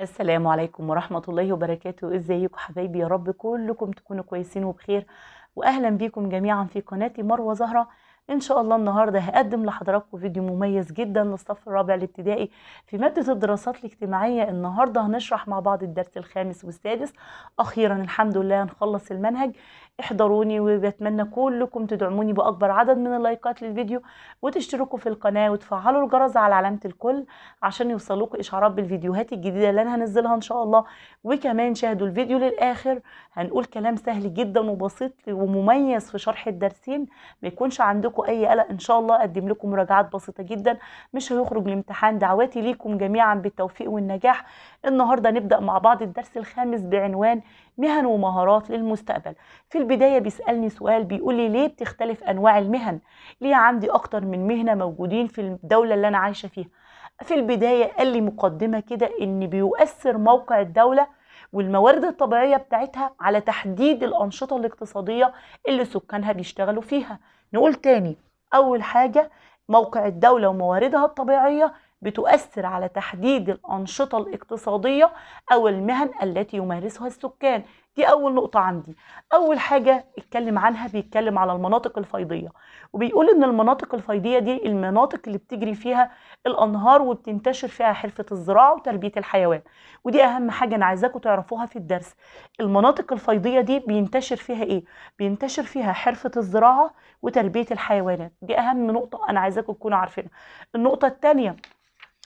السلام عليكم ورحمة الله وبركاته ازيكم حبايبي يا رب كلكم تكونوا كويسين وبخير واهلا بيكم جميعا في قناتي مروة زهرة ان شاء الله النهاردة هقدم لحضراتكم فيديو مميز جدا للصف الرابع الابتدائي في مادة الدراسات الاجتماعية النهاردة هنشرح مع بعض الدرس الخامس والسادس اخيرا الحمد لله هنخلص المنهج احضروني وبتمنى كلكم تدعموني بأكبر عدد من اللايكات للفيديو وتشتركوا في القناة وتفعلوا الجرس على علامة الكل عشان يوصلوكم إشعارات بالفيديوهات الجديدة اللي أنا هنزلها إن شاء الله وكمان شاهدوا الفيديو للآخر هنقول كلام سهل جدا وبسيط ومميز في شرح الدرسين ما يكونش عندكم أي قلق إن شاء الله أقدم لكم مراجعات بسيطة جدا مش هيخرج الامتحان دعواتي ليكم جميعا بالتوفيق والنجاح النهارده نبدأ مع بعض الدرس الخامس بعنوان مهن ومهارات للمستقبل في البداية بيسألني سؤال بيقول لي ليه بتختلف أنواع المهن ليه عندي أكتر من مهنة موجودين في الدولة اللي أنا عايشة فيها في البداية قال لي مقدمة كده إن بيؤثر موقع الدولة والموارد الطبيعية بتاعتها على تحديد الأنشطة الاقتصادية اللي سكانها بيشتغلوا فيها نقول تاني أول حاجة موقع الدولة ومواردها الطبيعية بتؤثر على تحديد الأنشطة الاقتصادية أو المهن التي يمارسها السكان دي أول نقطة عندي أول حاجة اتكلم عنها بيتكلم على المناطق الفيضية وبيقول إن المناطق الفيضية دي المناطق اللي بتجري فيها الأنهار وبتنتشر فيها حرفة الزراعة وتربية الحيوان ودي أهم حاجة أنا عايزاكم تعرفوها في الدرس المناطق الفيضية دي بينتشر فيها إيه؟ بينتشر فيها حرفة الزراعة وتربية الحيوانات دي أهم نقطة أنا عايزاكم تكونوا عارفينها النقطة الثانية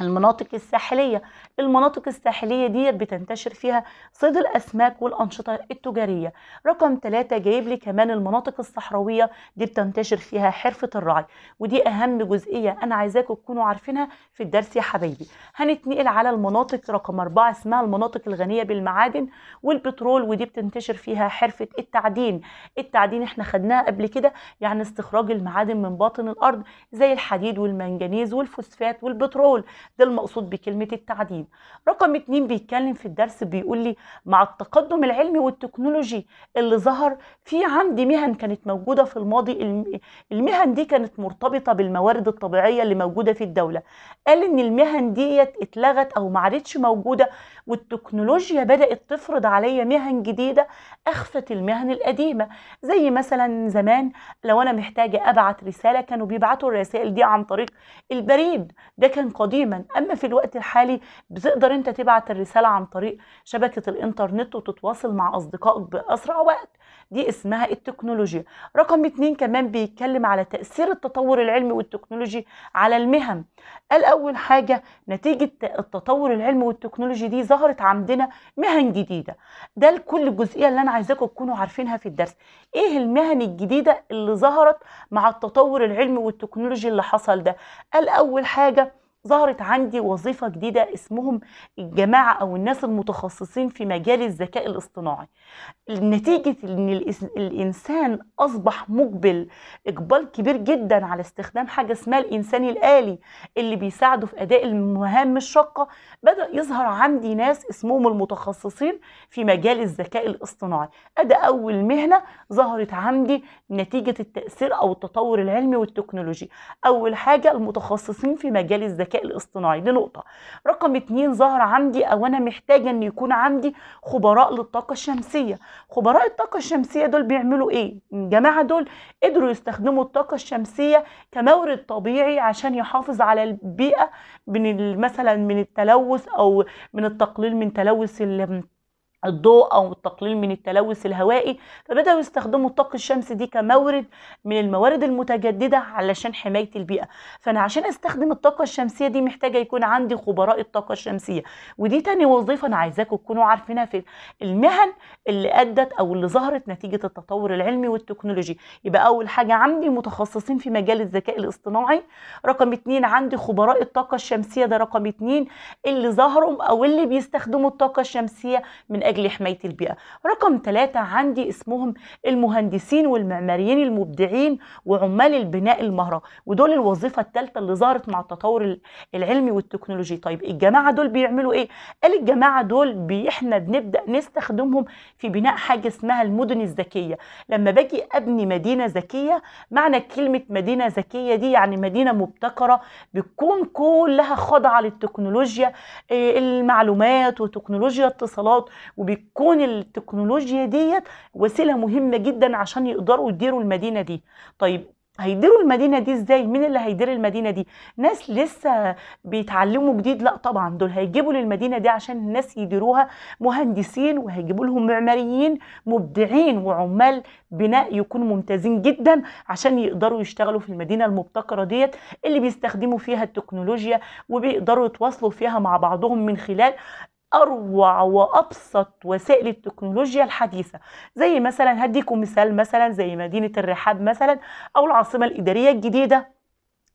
المناطق الساحلية المناطق الساحلية دي بتنتشر فيها صيد الأسماك والأنشطة التجارية رقم ثلاثة جايب لي كمان المناطق الصحراوية دي بتنتشر فيها حرفة الرعي ودي أهم جزئية أنا عايزاكم تكونوا عارفينها في الدرس يا حبايبي هنتنقل على المناطق رقم أربعة اسمها المناطق الغنية بالمعادن والبترول ودي بتنتشر فيها حرفة التعدين التعدين احنا خدناها قبل كده يعني استخراج المعادن من باطن الأرض زي الحديد والمنجنيز والفوسفات والبترول ده المقصود بكلمة التعديل رقم اتنين بيتكلم في الدرس بيقول لي مع التقدم العلمي والتكنولوجي اللي ظهر في عندي مهن كانت موجودة في الماضي المهن دي كانت مرتبطة بالموارد الطبيعية اللي موجودة في الدولة قال ان المهن ديت اتلغت او معرتش موجودة والتكنولوجيا بدأت تفرض عليا مهن جديدة اخفت المهن القديمة زي مثلا زمان لو انا محتاجة ابعت رسالة كانوا بيبعتوا الرسائل دي عن طريق البريد ده كان قديما اما في الوقت الحالي بتقدر انت تبعت الرساله عن طريق شبكه الانترنت وتتواصل مع اصدقائك باسرع وقت دي اسمها التكنولوجيا رقم اتنين كمان بيتكلم على تاثير التطور العلمي والتكنولوجي على المهن قال اول حاجه نتيجه التطور العلمي والتكنولوجي دي ظهرت عندنا مهن جديده ده لكل جزئيه اللي انا عايزاكم تكونوا عارفينها في الدرس ايه المهن الجديده اللي ظهرت مع التطور العلمي والتكنولوجي اللي حصل ده قال اول حاجه ظهرت عندي وظيفة جديدة اسمهم الجماعة أو الناس المتخصصين في مجال الذكاء الاصطناعي نتيجة إن الإنسان أصبح مقبل إقبال كبير جدا على استخدام حاجة اسمها الإنسان الآلي اللي بيساعده في أداء المهام الشاقة بدأ يظهر عندي ناس اسمهم المتخصصين في مجال الذكاء الاصطناعي أدى أول مهنة ظهرت عندي نتيجة التأثير أو التطور العلمي والتكنولوجي أول حاجة المتخصصين في مجال الذكاء الاصطناعي دي نقطه رقم اتنين ظهر عندي او انا محتاجه ان يكون عندي خبراء للطاقه الشمسيه خبراء الطاقه الشمسيه دول بيعملوا ايه الجماعه دول قدروا يستخدموا الطاقه الشمسيه كمورد طبيعي عشان يحافظ على البيئه من مثلا من التلوث او من التقليل من تلوث الضوء او التقليل من التلوث الهوائي فبداوا يستخدموا الطاقه الشمس دي كمورد من الموارد المتجدده علشان حمايه البيئه فانا عشان استخدم الطاقه الشمسيه دي محتاجه يكون عندي خبراء الطاقه الشمسيه ودي تاني وظيفه انا عايزاكم تكونوا عارفينها في المهن اللي ادت او اللي ظهرت نتيجه التطور العلمي والتكنولوجي يبقى اول حاجه عندي متخصصين في مجال الذكاء الاصطناعي رقم اتنين عندي خبراء الطاقه الشمسيه ده رقم اتنين اللي ظهروا او اللي بيستخدموا الطاقه الشمسيه من أجل حماية البيئة رقم ثلاثة عندي اسمهم المهندسين والمعماريين المبدعين وعمال البناء المهرة ودول الوظيفة الثالثة اللي ظهرت مع التطور العلمي والتكنولوجي طيب الجماعة دول بيعملوا إيه؟ قال الجماعة دول إحنا بنبدأ نستخدمهم في بناء حاجة اسمها المدن الذكية لما باجي أبني مدينة ذكية معنى كلمة مدينة ذكية دي يعني مدينة مبتكرة بتكون كلها خاضعة للتكنولوجيا آه، المعلومات وتكنولوجيا اتصالات وبيكون التكنولوجيا ديت وسيله مهمه جدا عشان يقدروا يديروا المدينه دي طيب هيديروا المدينة دي ازاي؟ مين اللي هيدير المدينة دي؟ ناس لسه بيتعلموا جديد؟ لا طبعا دول هيجيبوا للمدينة دي عشان الناس يديروها مهندسين وهيجيبوا لهم معماريين مبدعين وعمال بناء يكونوا ممتازين جدا عشان يقدروا يشتغلوا في المدينة المبتكرة ديت اللي بيستخدموا فيها التكنولوجيا وبيقدروا يتواصلوا فيها مع بعضهم من خلال اروع وابسط وسائل التكنولوجيا الحديثه زي مثلا هديكم مثال مثلا زي مدينه الرحاب مثلا او العاصمه الاداريه الجديده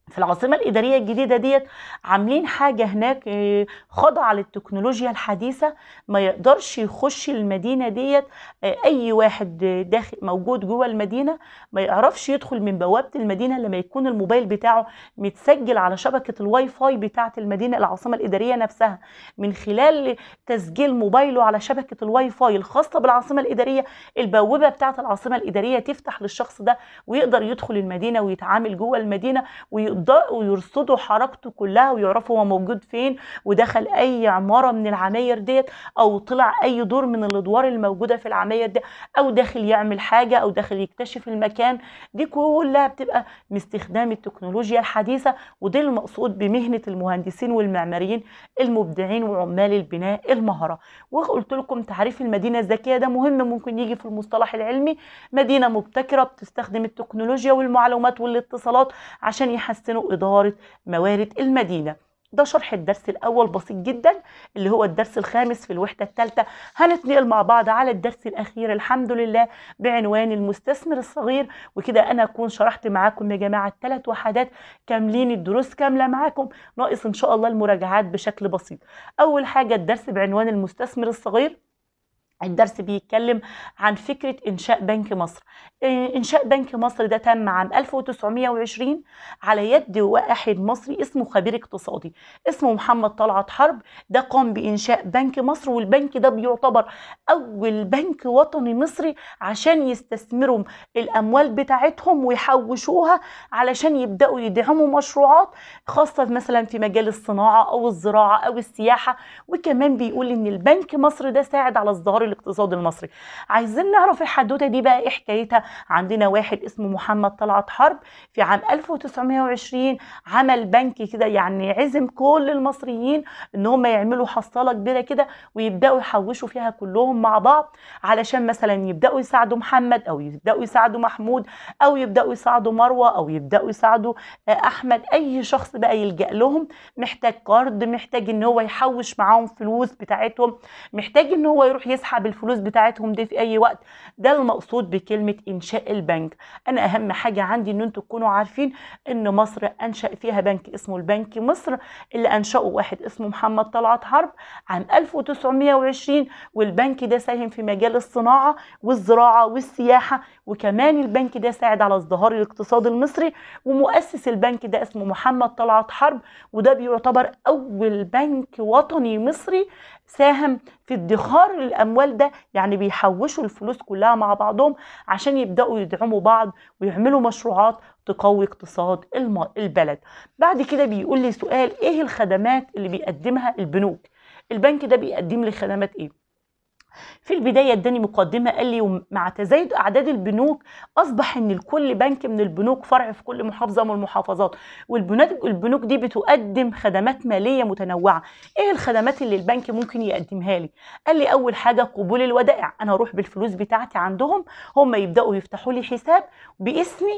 في العاصمه الاداريه الجديده ديت عاملين حاجه هناك آه، خاضعه للتكنولوجيا الحديثه ما يقدرش يخش المدينه ديت آه، اي واحد داخل موجود جوه المدينه ما يعرفش يدخل من بوابه المدينه لما يكون الموبايل بتاعه متسجل على شبكه الواي فاي بتاعه المدينه العاصمه الاداريه نفسها من خلال تسجيل موبايله على شبكه الواي فاي الخاصه بالعاصمه الاداريه البوابه بتاعه العاصمه الاداريه تفتح للشخص ده ويقدر يدخل المدينه ويتعامل جوه المدينه وي الضوء ويرصدوا حركته كلها ويعرفوا هو موجود فين ودخل اي عماره من العماير ديت او طلع اي دور من الادوار الموجوده في العماير دي او داخل يعمل حاجه او داخل يكتشف المكان دي كلها بتبقى باستخدام التكنولوجيا الحديثه وده المقصود بمهنه المهندسين والمعماريين المبدعين وعمال البناء المهره وقلت لكم تعريف المدينه الذكيه ده مهم ممكن يجي في المصطلح العلمي مدينه مبتكره بتستخدم التكنولوجيا والمعلومات والاتصالات عشان يحسن يحسنوا إدارة موارد المدينة ده شرح الدرس الأول بسيط جدا اللي هو الدرس الخامس في الوحدة الثالثة هنتنقل مع بعض على الدرس الأخير الحمد لله بعنوان المستثمر الصغير وكده أنا أكون شرحت معاكم يا جماعة الثلاث وحدات كاملين الدروس كاملة معاكم ناقص إن شاء الله المراجعات بشكل بسيط أول حاجة الدرس بعنوان المستثمر الصغير الدرس بيتكلم عن فكرة إنشاء بنك مصر إنشاء بنك مصر ده تم عام 1920 على يد واحد مصري اسمه خبير اقتصادي اسمه محمد طلعت حرب ده قام بإنشاء بنك مصر والبنك ده بيعتبر أول بنك وطني مصري عشان يستثمروا الأموال بتاعتهم ويحوشوها علشان يبدأوا يدعموا مشروعات خاصة مثلا في مجال الصناعة أو الزراعة أو السياحة وكمان بيقول إن البنك مصر ده ساعد على ازدهار الاقتصاد المصري عايزين نعرف الحدوته دي بقى ايه حكايتها عندنا واحد اسمه محمد طلعت حرب في عام 1920 عمل بنك كده يعني عزم كل المصريين ان هم يعملوا حصاله كبيره كده ويبداوا يحوشوا فيها كلهم مع بعض علشان مثلا يبداوا يساعدوا محمد او يبداوا يساعدوا محمود او يبداوا يساعدوا مروه او يبداوا يساعدوا آه، احمد اي شخص بقى يلجا لهم محتاج قرض محتاج ان هو يحوش معاهم فلوس بتاعتهم محتاج ان هو يروح يسحب بيسحب الفلوس بتاعتهم دي في اي وقت ده المقصود بكلمه انشاء البنك انا اهم حاجه عندي ان انتم تكونوا عارفين ان مصر انشا فيها بنك اسمه البنك مصر اللي انشاه واحد اسمه محمد طلعت حرب عام 1920 والبنك ده ساهم في مجال الصناعه والزراعه والسياحه وكمان البنك ده ساعد على ازدهار الاقتصاد المصري ومؤسس البنك ده اسمه محمد طلعت حرب وده بيعتبر اول بنك وطني مصري ساهم في ادخار الاموال ده يعني بيحوشوا الفلوس كلها مع بعضهم عشان يبداوا يدعموا بعض ويعملوا مشروعات تقوي اقتصاد البلد بعد كده بيقول لي سؤال ايه الخدمات اللي بيقدمها البنوك البنك ده بيقدم لي خدمات ايه في البداية اداني مقدمة قال لي مع تزايد أعداد البنوك أصبح أن لكل بنك من البنوك فرع في كل محافظة من المحافظات والبنوك دي بتقدم خدمات مالية متنوعة إيه الخدمات اللي البنك ممكن يقدمها لي قال لي أول حاجة قبول الودائع أنا أروح بالفلوس بتاعتي عندهم هم يبدأوا يفتحوا لي حساب باسمي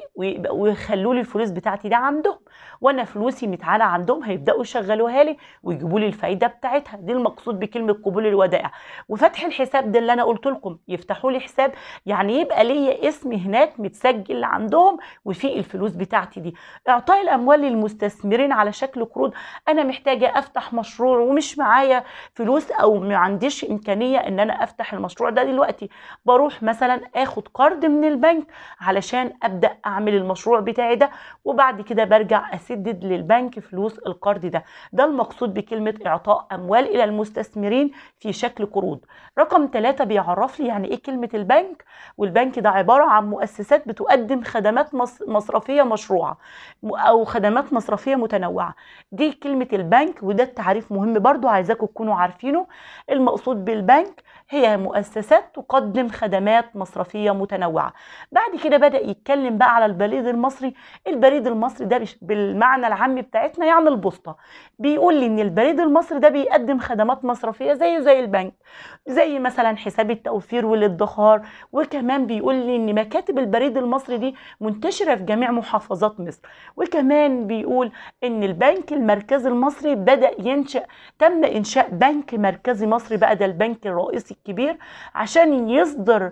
ويخلوا لي الفلوس بتاعتي ده عندهم وأنا فلوسي متعالة عندهم هيبدأوا يشغلوها لي ويجيبوا لي الفايدة بتاعتها دي المقصود بكلمة قبول الودائع وفتح الحساب الحساب ده اللي انا قلت لكم يفتحوا لي حساب يعني يبقى ليا اسم هناك متسجل عندهم وفي الفلوس بتاعتي دي اعطاء الاموال للمستثمرين على شكل قروض انا محتاجه افتح مشروع ومش معايا فلوس او ما عنديش امكانيه ان انا افتح المشروع ده دلوقتي بروح مثلا اخد قرض من البنك علشان ابدا اعمل المشروع بتاعي ده وبعد كده برجع اسدد للبنك فلوس القرض ده ده المقصود بكلمه اعطاء اموال الى المستثمرين في شكل قروض رقم رقم ثلاثة بيعرف لي يعني ايه كلمة البنك والبنك ده عبارة عن مؤسسات بتقدم خدمات مصرفية مشروعة او خدمات مصرفية متنوعة دي كلمة البنك وده التعريف مهم برضو عايزاكم تكونوا عارفينه المقصود بالبنك هي مؤسسات تقدم خدمات مصرفية متنوعة بعد كده بدأ يتكلم بقى على البريد المصري البريد المصري ده بالمعنى العام بتاعتنا يعني البوسطة بيقول لي ان البريد المصري ده بيقدم خدمات مصرفية زيه زي البنك زي مثلا حساب التوفير والادخار وكمان بيقول لي ان مكاتب البريد المصري دي منتشره في جميع محافظات مصر وكمان بيقول ان البنك المركزي المصري بدا ينشا تم انشاء بنك مركزي مصري بقى ده البنك الرئيسي الكبير عشان يصدر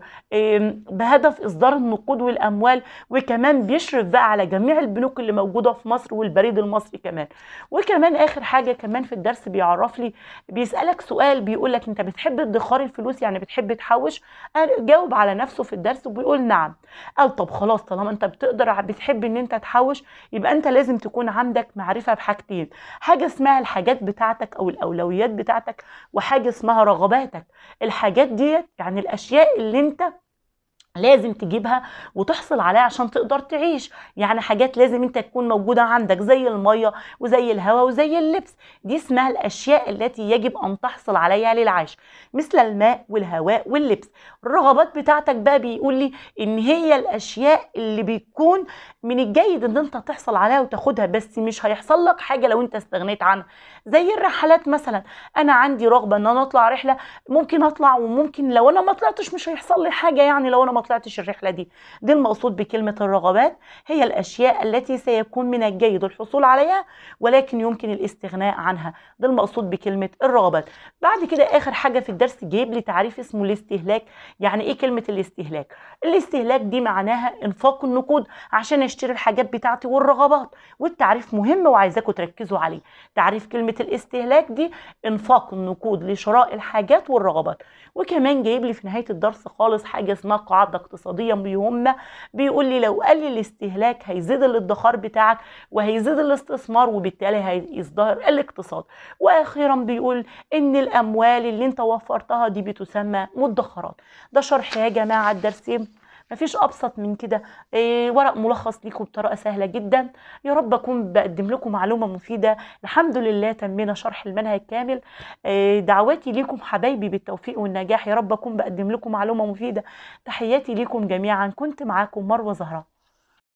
بهدف اصدار النقود والاموال وكمان بيشرف بقى على جميع البنوك اللي موجوده في مصر والبريد المصري كمان وكمان اخر حاجه كمان في الدرس بيعرف لي بيسالك سؤال بيقول لك انت بتحب ادخار الفلوس فلوس يعني بتحب تحوش قال جاوب على نفسه في الدرس وبيقول نعم قال طب خلاص طالما انت بتقدر بتحب ان انت تحوش يبقى انت لازم تكون عندك معرفه بحاجتين حاجه اسمها الحاجات بتاعتك او الاولويات بتاعتك وحاجه اسمها رغباتك الحاجات ديت يعني الاشياء اللي انت لازم تجيبها وتحصل عليها عشان تقدر تعيش يعني حاجات لازم انت تكون موجودة عندك زي المية وزي الهواء وزي اللبس دي اسمها الأشياء التي يجب أن تحصل عليها للعيش مثل الماء والهواء واللبس الرغبات بتاعتك بقى بيقول لي ان هي الأشياء اللي بيكون من الجيد ان انت تحصل عليها وتاخدها بس مش هيحصل لك حاجة لو انت استغنيت عنها زي الرحلات مثلا أنا عندي رغبة ان انا اطلع رحلة ممكن اطلع وممكن لو انا ما طلعتش مش هيحصل لي حاجة يعني لو انا ما طلعتش الرحله دي دي المقصود بكلمه الرغبات هي الاشياء التي سيكون من الجيد الحصول عليها ولكن يمكن الاستغناء عنها ده المقصود بكلمه الرغبات بعد كده اخر حاجه في الدرس جايب لي تعريف اسمه الاستهلاك يعني ايه كلمه الاستهلاك الاستهلاك دي معناها انفاق النقود عشان اشتري الحاجات بتاعتي والرغبات والتعريف مهم وعايزاكم تركزوا عليه تعريف كلمه الاستهلاك دي انفاق النقود لشراء الحاجات والرغبات وكمان جايب لي في نهايه الدرس خالص حاجه اسمها قاعده قاعده اقتصاديه مهمة بيقول لي لو قلل الاستهلاك هيزيد الادخار بتاعك وهيزيد الاستثمار وبالتالي هيزدهر الاقتصاد واخيرا بيقول ان الاموال اللي انت وفرتها دي بتسمى مدخرات ده شرح يا جماعه الدرسين مفيش ابسط من كده إيه ورق ملخص ليكم بطريقه سهله جدا يا رب اكون بقدم لكم معلومه مفيده الحمد لله تمينا شرح المنهج كامل إيه دعواتي ليكم حبايبي بالتوفيق والنجاح يا رب اكون بقدم لكم معلومه مفيده تحياتي ليكم جميعا كنت معاكم مروه زهراء